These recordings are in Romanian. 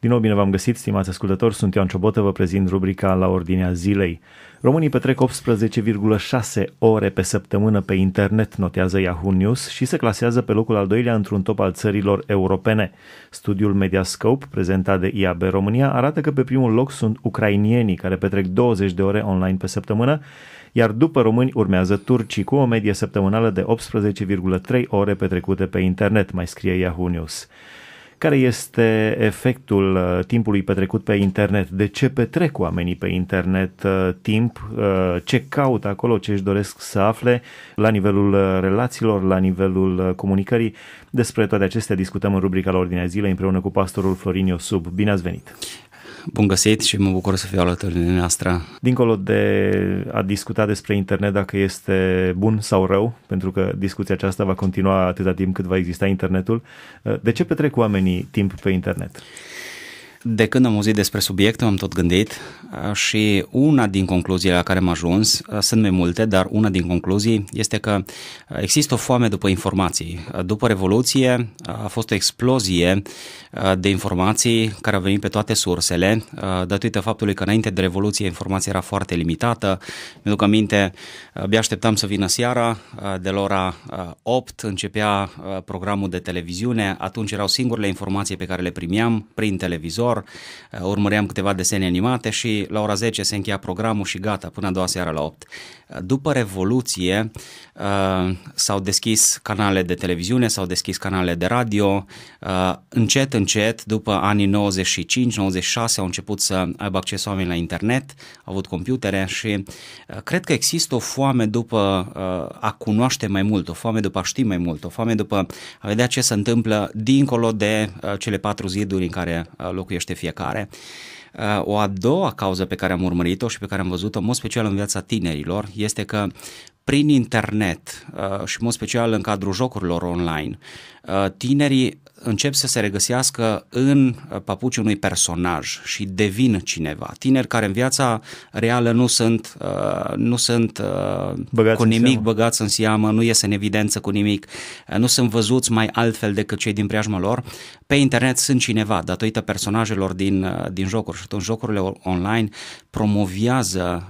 Din nou bine v-am găsit, stimați ascultători, sunt Ioan Ciobotă, vă prezint rubrica La Ordinea Zilei. Românii petrec 18,6 ore pe săptămână pe internet, notează Yahoo News, și se clasează pe locul al doilea într-un top al țărilor europene. Studiul Mediascope, prezentat de IAB România, arată că pe primul loc sunt ucrainienii, care petrec 20 de ore online pe săptămână, iar după români urmează turcii cu o medie săptămânală de 18,3 ore petrecute pe internet, mai scrie Yahoo News care este efectul uh, timpului petrecut pe internet, de ce petrec oamenii pe internet uh, timp, uh, ce caut acolo, ce își doresc să afle la nivelul relațiilor, la nivelul comunicării. Despre toate acestea discutăm în rubrica la ordinea zilei împreună cu pastorul Florin Iosub. Bine ați venit! Bun găsit și mă bucur să fiu alături de noastră. Dincolo de a discuta despre internet dacă este bun sau rău, pentru că discuția aceasta va continua atâta timp cât va exista internetul, de ce petrec oamenii timp pe internet? De când am auzit despre subiect, m-am tot gândit și una din concluziile la care am ajuns, sunt mai multe, dar una din concluzii este că există o foame după informații. După Revoluție a fost o explozie de informații care au venit pe toate sursele, datorită faptului că înainte de Revoluție informația era foarte limitată. Mi-aduc aminte, abia așteptam să vină seara, de la ora 8 începea programul de televiziune, atunci erau singurele informații pe care le primeam prin televizor, televizor, eh, urmăream câteva desene animate și la ora 10 se încheia programul și gata, până a doua seară la 8. Eh, după Revoluție eh, s-au deschis canale de televiziune, s-au deschis canale de radio, încet, încet, după anii 95-96 au început să aibă acces oameni la internet, au avut computere și cred că există o foame după a cunoaște mai mult, o foame după a ști mai mult, o foame după a vedea ce se întâmplă dincolo de cele patru ziduri în care locuiește urmărește fiecare. Uh, o a doua cauză pe care am urmărit-o și pe care am văzut-o, în mod special în viața tinerilor, este că prin internet uh, și în mod special în cadrul jocurilor online, uh, tinerii încep să se regăsească în uh, papucii unui personaj și devin cineva. Tineri care în viața reală nu sunt, uh, nu sunt uh, băgați cu nimic în băgați în seamă, nu ies în evidență cu nimic, nu sunt văzuți mai altfel decât cei din preajma lor. Pe internet sunt cineva datorită personajelor din, din jocuri și atunci jocurile online promovează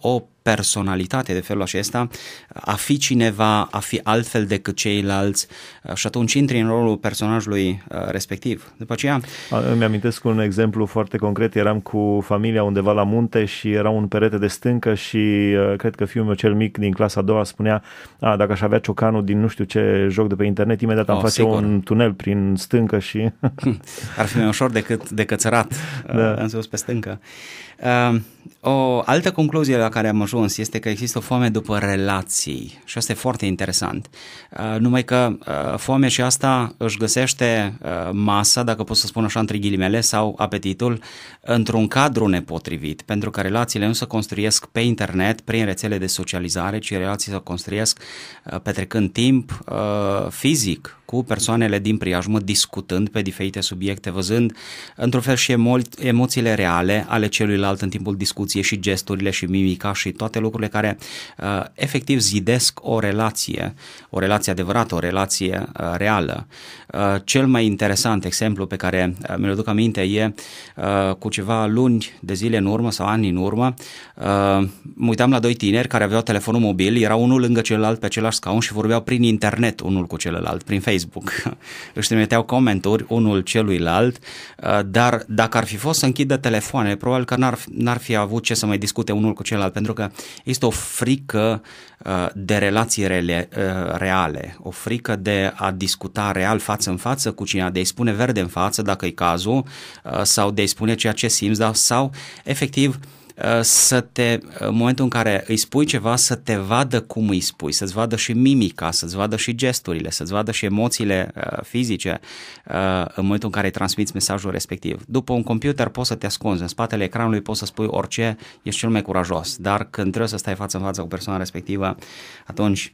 o personalitate de felul acesta, a fi cineva, a fi altfel decât ceilalți uh, și atunci intri în rolul personajului uh, respectiv. După aceea... Îmi amintesc un exemplu foarte concret, eram cu familia undeva la munte și era un perete de stâncă și uh, cred că fiul meu cel mic din clasa a doua spunea, a, dacă aș avea ciocanul din nu știu ce joc de pe internet, imediat am oh, face sigur. un tunel prin stâncă și... Hm, ar fi mai ușor decât, decât cățărat, da. am spus pe stâncă. Ehm, o altă concluzie la care am ajuns este că există o foame după relații și asta e foarte interesant. Ehm, numai că ehm, foamea și asta își găsește masa, dacă pot să spun așa între ghilimele, sau apetitul într-un cadru nepotrivit, pentru că relațiile nu se construiesc pe internet, prin rețele de socializare, ci relații se construiesc petrecând timp fizic cu persoanele din priajmă, discutând pe diferite subiecte, văzând într-un fel și emo- emoțiile reale ale celuilalt în timpul discuției și gesturile și mimica și toate lucrurile care uh, efectiv zidesc o relație, o relație adevărată, o relație uh, reală. Uh, cel mai interesant exemplu pe care uh, mi-l duc aminte e uh, cu ceva luni de zile în urmă sau ani în urmă, uh, mă uitam la doi tineri care aveau telefonul mobil, erau unul lângă celălalt pe același scaun și vorbeau prin internet unul cu celălalt, prin Facebook Facebook. Își trimiteau comentarii unul celuilalt, uh, dar dacă ar fi fost să închidă telefoane, probabil că n-ar, n-ar fi avut ce să mai discute unul cu celălalt, pentru că este o frică uh, de relații rele, uh, reale, o frică de a discuta real față în față cu cineva, de a-i spune verde în față dacă e cazul, sau de a-i spune ceea ce simți, dar, sau efectiv Uh, să te, în momentul în care îi spui ceva, să te vadă cum îi spui, să-ți vadă și mimica, să-ți vadă și gesturile, să-ți vadă și emoțiile uh, fizice uh, în momentul în care îi transmiți mesajul respectiv. După un computer poți să te ascunzi, în spatele ecranului poți să spui orice, ești cel mai curajos, dar când trebuie să stai față în față cu persoana respectivă, atunci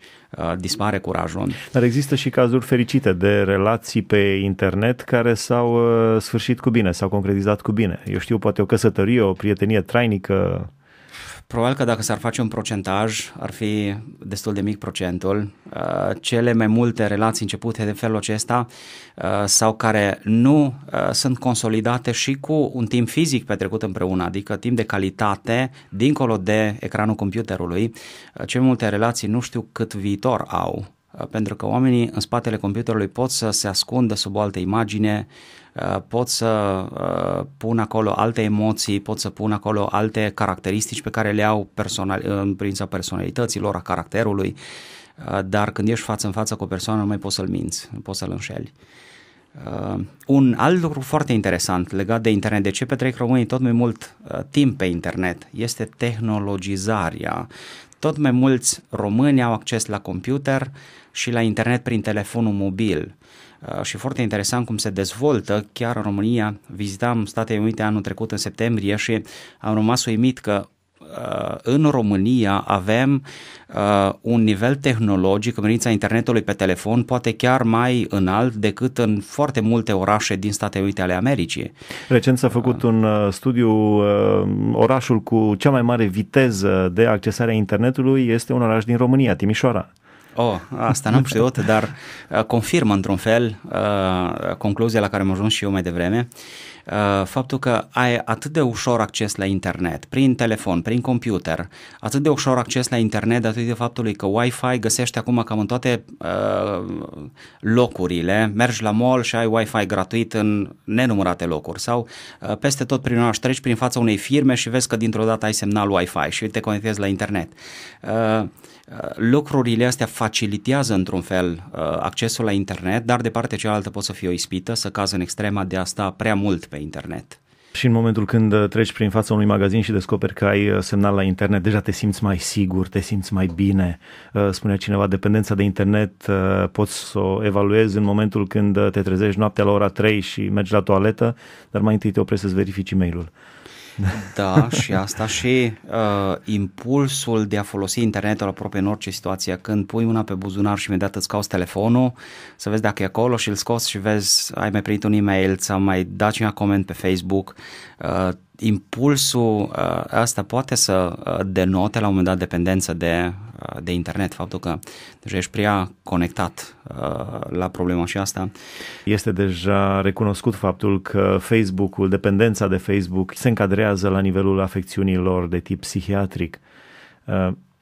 dispare curajul. Dar există și cazuri fericite de relații pe internet care s-au sfârșit cu bine, s-au concretizat cu bine. Eu știu, poate o căsătorie, o prietenie trainică, că... Probabil că dacă s-ar face un procentaj, ar fi destul de mic procentul. Uh, cele mai multe relații începute de felul acesta uh, sau care nu uh, sunt consolidate și cu un timp fizic petrecut împreună, adică timp de calitate, dincolo de ecranul computerului, cele multe relații nu știu cât viitor au Uh, pentru că oamenii în spatele computerului pot să se ascundă sub o altă imagine, uh, pot să uh, pun acolo alte emoții, pot să pun acolo alte caracteristici pe care le au personal, în prința lor, a caracterului, dar când ești față în față cu o persoană nu mai poți să-l minți, nu poți să-l înșeli. Uh, un alt lucru foarte interesant legat de internet, de ce petrec românii tot mai mult uh, timp pe internet, este tehnologizarea tot mai mulți români au acces la computer și la internet prin telefonul mobil. Uh, și foarte interesant cum se dezvoltă chiar în România. Vizitam Statele Unite anul trecut în septembrie și am rămas uimit că Uh, în România avem uh, un nivel tehnologic, menița internetului pe telefon, poate chiar mai înalt decât în foarte multe orașe din Statele Unite ale Americii. Recent s-a făcut uh. un studiu, orașul cu cea mai mare viteză de accesare a internetului este un oraș din România, Timișoara. Oh, asta n-am știut, dar uh, confirmă într-un fel uh, concluzia la care am ajuns și eu mai devreme, uh, faptul că ai atât de ușor acces la internet, prin telefon, prin computer, atât de ușor acces la internet datorită faptului că Wi-Fi găsești acum cam în toate uh, locurile, mergi la mall și ai Wi-Fi gratuit în nenumărate locuri sau uh, peste tot prin oraș treci prin fața unei firme și vezi că dintr-o dată ai semnal Wi-Fi și te conectezi la internet. Uh, lucrurile astea facilitează într-un fel uh, accesul la internet, dar de partea cealaltă poți să fie o ispită, să cazi în extrema de a sta prea mult pe internet. Și în momentul când uh, treci prin fața unui magazin și descoperi că ai uh, semnal la internet, deja te simți mai sigur, te simți mai bine. Spunea cineva, dependența de internet poți să o evaluezi în momentul când te trezești noaptea la ora 3 și mergi la toaletă, dar mai întâi te oprești să-ți verifici e-mailul. Da, și asta și uh, impulsul de a folosi internetul aproape în orice situație, când pui una pe buzunar și imediat îți cauți telefonul, să vezi dacă e acolo și îl scoți și vezi, ai mai primit un e-mail, ți-a mai dat cineva coment pe Facebook, uh, impulsul uh, ăsta poate să uh, denote la un moment dat dependență de, uh, de internet, faptul că deja ești prea conectat la problema și asta. Este deja recunoscut faptul că Facebook-ul, dependența de Facebook se încadrează la nivelul afecțiunilor de tip psihiatric.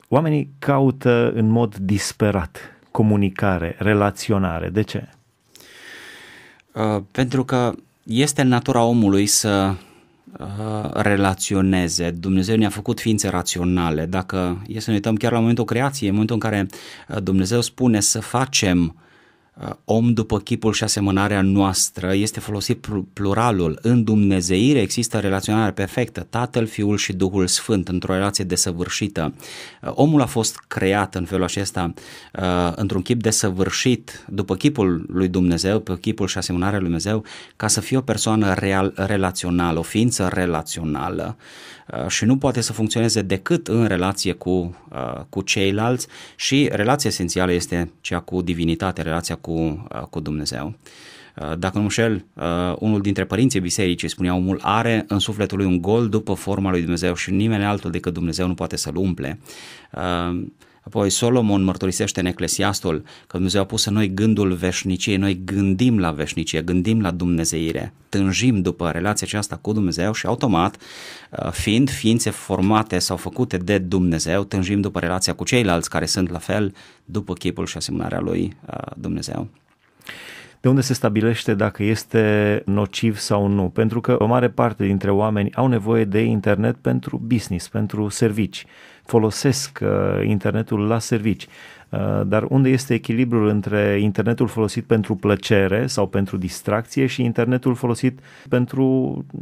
oamenii caută în mod disperat comunicare, relaționare. De ce? pentru că este în natura omului să Uh, relaționeze. Dumnezeu ne-a făcut ființe raționale. Dacă e să ne uităm chiar la momentul creației, în momentul în care uh, Dumnezeu spune să facem Uh, om după chipul și asemănarea noastră, este folosit pluralul. În Dumnezeire există relaționarea perfectă, Tatăl, Fiul și Duhul Sfânt, într-o relație desăvârșită. Uh, omul a fost creat în felul acesta, uh, într-un chip desăvârșit, după chipul lui Dumnezeu, pe chipul și asemănarea lui Dumnezeu, ca să fie o persoană real, relațională, o ființă relațională și nu poate să funcționeze decât în relație cu, cu ceilalți și relația esențială este cea cu divinitate, relația cu cu, uh, cu Dumnezeu. Uh, dacă nu șel, uh, unul dintre părinții bisericii spunea omul are în sufletul lui un gol după forma lui Dumnezeu și nimeni altul decât Dumnezeu nu poate să-l umple. Apoi Solomon mărturisește în Eclesiastul că Dumnezeu a pus în noi gândul veșniciei, noi gândim la veșnicie, gândim la Dumnezeire, tânjim după relația aceasta cu Dumnezeu și automat, uh, fiind ființe formate sau făcute de Dumnezeu, tânjim după relația cu ceilalți care sunt la fel după chipul și asemănarea lui uh, Dumnezeu de unde se stabilește dacă este nociv sau nu. Pentru că o mare parte dintre oameni au nevoie de internet pentru business, pentru servicii folosesc uh, internetul la servici. Uh, dar unde este echilibrul între internetul folosit pentru plăcere sau pentru distracție și internetul folosit pentru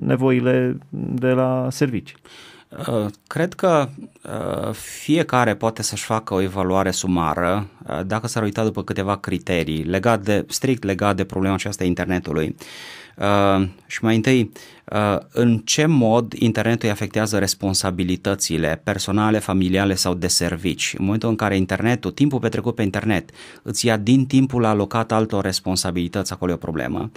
nevoile de la servici? Uh, cred că fiecare poate să-și facă o evaluare sumară dacă s-ar uita după câteva criterii legat de, strict legat de problema aceasta internetului. internetului Uh, și mai întâi, uh, în ce mod internetul îi afectează responsabilitățile personale, familiale sau de servici? În momentul în care internetul, timpul petrecut pe internet, îți ia din timpul alocat altor responsabilități, acolo e o problemă.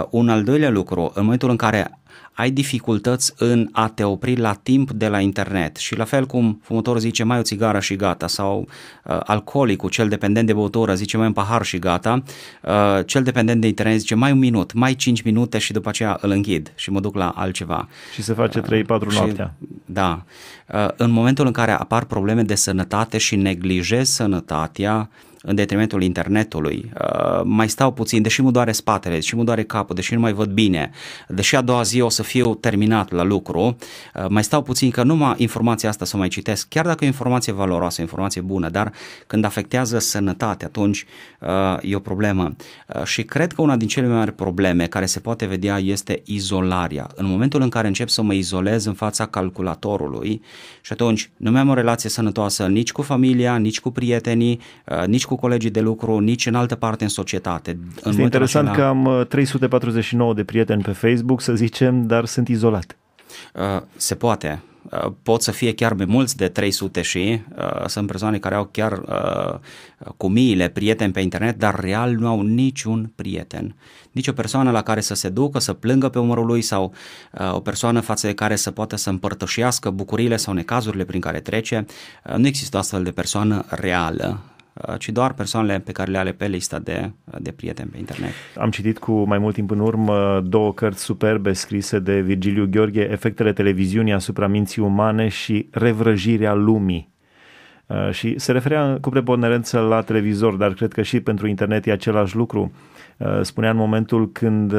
Uh, un al doilea lucru, în momentul în care ai dificultăți în a te opri la timp de la internet și la fel cum fumătorul zice mai o țigară și gata sau uh, alcoolicul, cel dependent de băutură, zice mai un pahar și gata, uh, cel dependent de internet zice mai un minut, mai cinci minute și după aceea îl închid și mă duc la altceva. Și se face 3-4 uh, noaptea. Da. Uh, în momentul în care apar probleme de sănătate și neglijez sănătatea, în detrimentul internetului, uh, mai stau puțin, deși mă doare spatele, deși mă doare capul, deși nu mai văd bine, deși a doua zi o să fiu terminat la lucru, uh, mai stau puțin că numai informația asta să o mai citesc, chiar dacă e o informație valoroasă, informație bună, dar când afectează sănătatea, atunci uh, e o problemă. Și cred că una din cele mai mari probleme care se poate vedea este izolarea. În momentul în care încep să mă izolez în fața calculatorului și atunci nu mai am o relație sănătoasă nici cu familia, nici cu prietenii, nici cu colegii de lucru, nici în altă parte în societate. Este în interesant acela... că am 349 uh, de prieteni pe Facebook, să zicem, dar sunt izolat. Uh, se poate, uh, pot să fie chiar mai mulți de 300 și sunt persoane care au chiar cu miile prieteni pe internet, dar real nu au niciun prieten. Nici o persoană la care să se ducă, să plângă pe umărul lui sau o persoană față de care să poată să împărtășească bucurile sau necazurile prin care trece. nu există astfel de persoană reală Uh, ci doar persoanele pe care le are pe lista de, uh, de prieteni pe internet. Am citit cu mai mult timp în urmă două cărți superbe scrise de Virgiliu Gheorghe, Efectele televiziunii asupra minții umane și Revrăjirea lumii. Uh, și se referea cu preponderență la televizor, dar cred că și pentru internet e același lucru. Spunea în momentul când,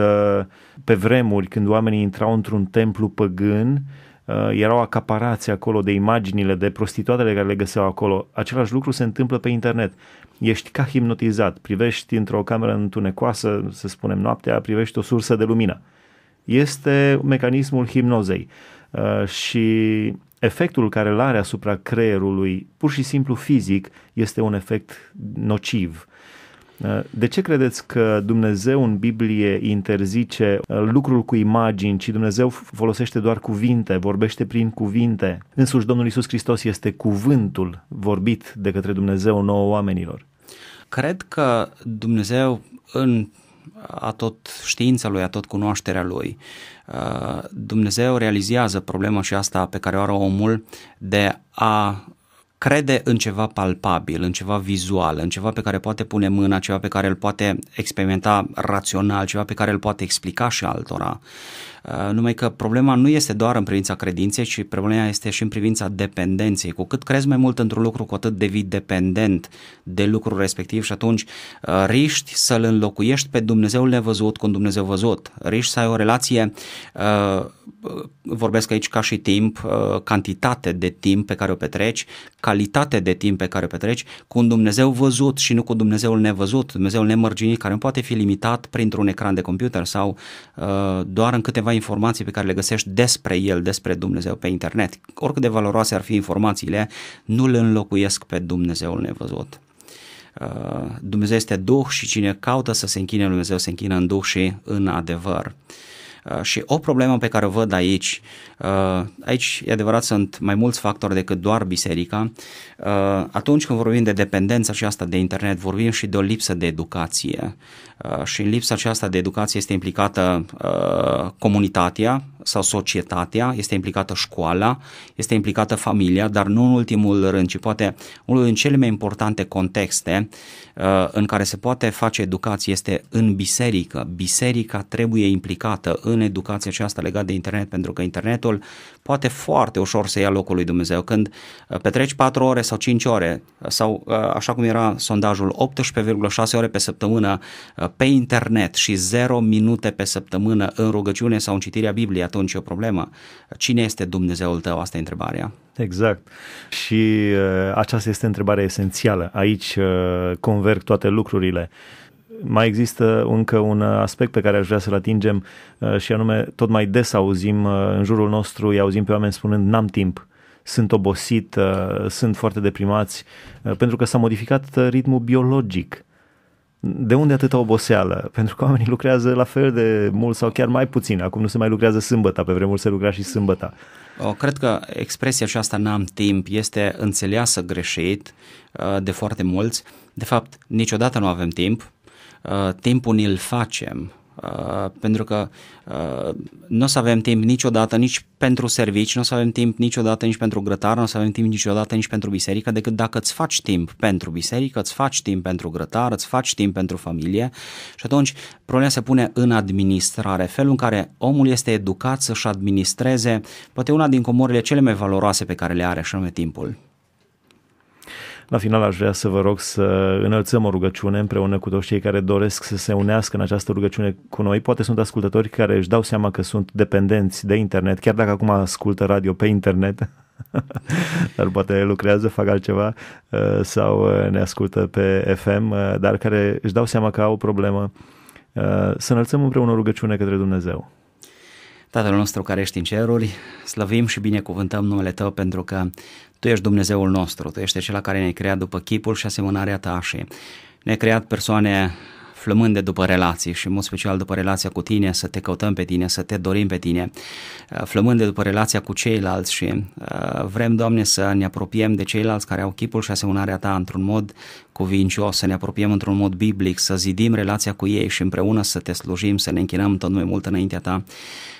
pe vremuri, când oamenii intrau într-un templu păgân, Uh, erau acaparați acolo de imaginile, de prostituatele care le găseau acolo. Același lucru se întâmplă pe internet. Ești ca hipnotizat, privești într-o cameră întunecoasă, să spunem noaptea, privești o sursă de lumină. Este mecanismul hipnozei uh, și efectul care îl are asupra creierului, pur și simplu fizic, este un efect nociv de ce credeți că Dumnezeu în Biblie interzice uh, lucrul cu imagini, ci Dumnezeu folosește doar cuvinte, vorbește prin cuvinte? Însuși Domnul Isus Hristos este cuvântul vorbit de către Dumnezeu nouă oamenilor. Cred că Dumnezeu în a tot știința lui, a tot cunoașterea lui. Uh, Dumnezeu realizează problema și asta pe care o are omul de a crede în ceva palpabil, în ceva vizual, în ceva pe care poate pune mâna, ceva pe care îl poate experimenta rațional, ceva pe care îl poate explica și altora. Uh, numai că problema nu este doar în privința credinței, ci problema este și în privința dependenței. Cu cât crezi mai mult într-un lucru, cu atât devii dependent de lucrul respectiv și atunci uh, riști să-L înlocuiești pe Dumnezeu nevăzut cu un Dumnezeu văzut. Riști să ai o relație, uh, vorbesc aici ca și timp, cantitate de timp pe care o petreci, calitate de timp pe care o petreci, cu un Dumnezeu văzut și nu cu Dumnezeul nevăzut, Dumnezeul nemărginit, care nu poate fi limitat printr-un ecran de computer sau doar în câteva câteva informații pe care le găsești despre El, despre Dumnezeu pe internet, oricât de valoroase ar fi informațiile, nu le înlocuiesc pe Dumnezeul nevăzut. Uh, Dumnezeu este Duh și cine caută să se închine în Dumnezeu se închină în Duh și în adevăr. Uh, și o problemă pe care o văd aici, uh, aici e adevărat sunt mai mulți factori decât doar biserica, uh, atunci când vorbim de dependența aceasta de internet, vorbim și de o lipsă de educație. Și în lipsa aceasta de educație este implicată comunitatea, sau societatea, este implicată școala, este implicată familia, dar nu în ultimul rând, ci poate unul din cele mai importante contexte uh, în care se poate face educație este în biserică. Biserica trebuie implicată în educația aceasta legată de internet, pentru că internetul poate foarte ușor să ia locul lui Dumnezeu. Când uh, petreci 4 ore sau 5 ore uh, sau uh, așa cum era sondajul 18,6 ore pe săptămână pe internet și 0 minute pe săptămână în rugăciune sau în citirea Bibliei, atunci e o problemă. Cine este Dumnezeul tău? Asta e întrebarea. Exact. Și uh, aceasta este întrebarea esențială. Aici uh, converg toate lucrurile mai există încă un uh, aspect pe care aș vrea să-l atingem uh, și anume tot mai des auzim uh, în jurul nostru, îi auzim pe oameni spunând n-am timp, sunt obosit, sunt foarte deprimați, pentru că s-a modificat ritmul biologic. De unde atâta oboseală? Pentru că oamenii lucrează la fel de mult sau chiar mai puțin. Acum nu se mai lucrează sâmbătă, pe vremuri se lucra și sâmbătă. Cred că expresia aceasta n-am timp este înțeleasă greșit de foarte mulți. De fapt, niciodată nu avem timp, Uh, timpul ne-l facem, Uh, pentru că uh, nu o să avem timp niciodată nici pentru servici, nu o să avem timp niciodată nici pentru grătar, nu o să avem timp niciodată nici pentru biserică, decât dacă îți faci timp pentru biserică, îți faci timp pentru grătar, îți faci timp pentru familie și atunci problema se pune în administrare, felul în care omul este educat să-și administreze poate una din comorile cele mai valoroase pe care le are și anume timpul. La final aș vrea să vă rog să înălțăm o rugăciune împreună cu toți cei care doresc să se unească în această rugăciune cu noi. Poate sunt ascultători care își dau seama că sunt dependenți de internet, chiar dacă acum ascultă radio pe internet. dar poate lucrează, fac altceva uh, sau uh, ne ascultă pe FM, uh, dar care își dau seama că au o problemă, să înălțăm împreună o rugăciune către Dumnezeu. Tatăl nostru care ești în ceruri, slăvim și binecuvântăm numele Tău pentru că Tu ești Dumnezeul nostru, Tu ești Cel care ne-ai creat după chipul și asemănarea Ta și ne-ai creat persoane flămânde după relații și în mod special după relația cu tine, să te căutăm pe tine, să te dorim pe tine, uh, flămânde după relația cu ceilalți și uh, vrem, Doamne, să ne apropiem de ceilalți care au chipul și asemănarea Ta într-un mod cuvincios, să ne apropiem într-un mod biblic, să zidim relația cu ei și împreună să te slujim, să ne închinăm tot mai mult înaintea ta.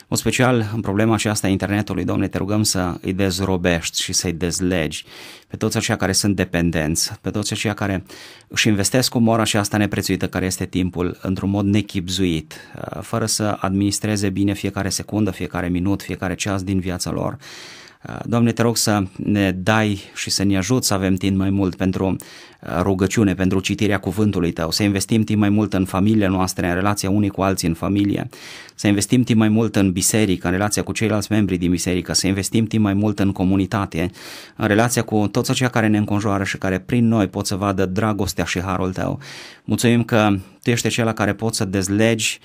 În special în problema aceasta a internetului, Doamne, te rugăm să îi dezrobești și să-i dezlegi pe toți aceia care sunt dependenți, pe toți aceia care își investesc mora și asta neprețuită care este timpul într-un mod nechipzuit, uh, fără să administreze bine fiecare secundă, fiecare minut, fiecare ceas din viața lor. Uh, Doamne, te rog să ne dai și să ne ajut să avem timp mai mult pentru rugăciune, pentru citirea cuvântului tău, să investim timp mai mult în familia noastră, în relația unii cu alții în familie, să investim timp mai mult în biserică, în relația cu ceilalți membri din biserică, să investim timp mai mult în comunitate, în relația cu toți aceia care ne înconjoară și care prin noi pot să vadă dragostea și harul tău. Mulțumim că tu ești cel care poți să dezlegi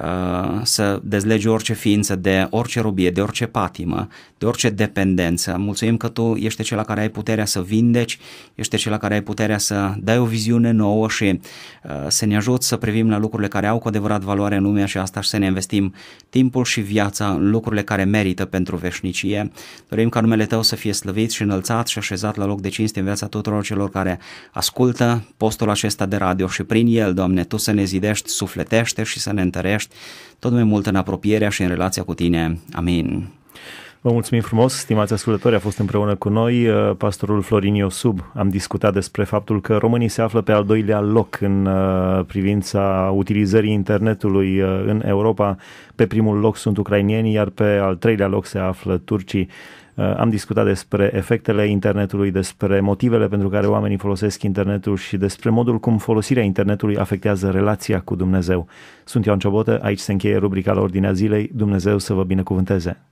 uh, să dezlegi orice ființă de orice robie, de orice patimă, de orice dependență. Mulțumim că tu ești cel care ai puterea să vindeci, ești cel care ai puterea puterea să dai o viziune nouă și uh, să ne ajut să privim la lucrurile care au cu adevărat valoare în lumea și asta și să ne investim timpul și viața în lucrurile care merită pentru veșnicie. Dorim ca numele Tău să fie slăvit și înălțat și așezat la loc de cinste în viața tuturor celor care ascultă postul acesta de radio și prin el, Doamne, Tu să ne zidești, sufletește și să ne întărești tot mai mult în apropierea și în relația cu Tine. Amin. Vă mulțumim frumos, stimați ascultători, a fost împreună cu noi uh, pastorul Florin Iosub. Am discutat despre faptul că românii se află pe al doilea loc în uh, privința utilizării internetului uh, în Europa. Pe primul loc sunt ucrainienii, iar pe al treilea loc se află turcii. Am discutat despre efectele internetului, despre motivele pentru care oamenii folosesc internetul și despre modul cum folosirea internetului afectează relația cu Dumnezeu. Sunt Ioan Ciobotă, aici se încheie rubrica la Ordinea Zilei. Dumnezeu să vă binecuvânteze!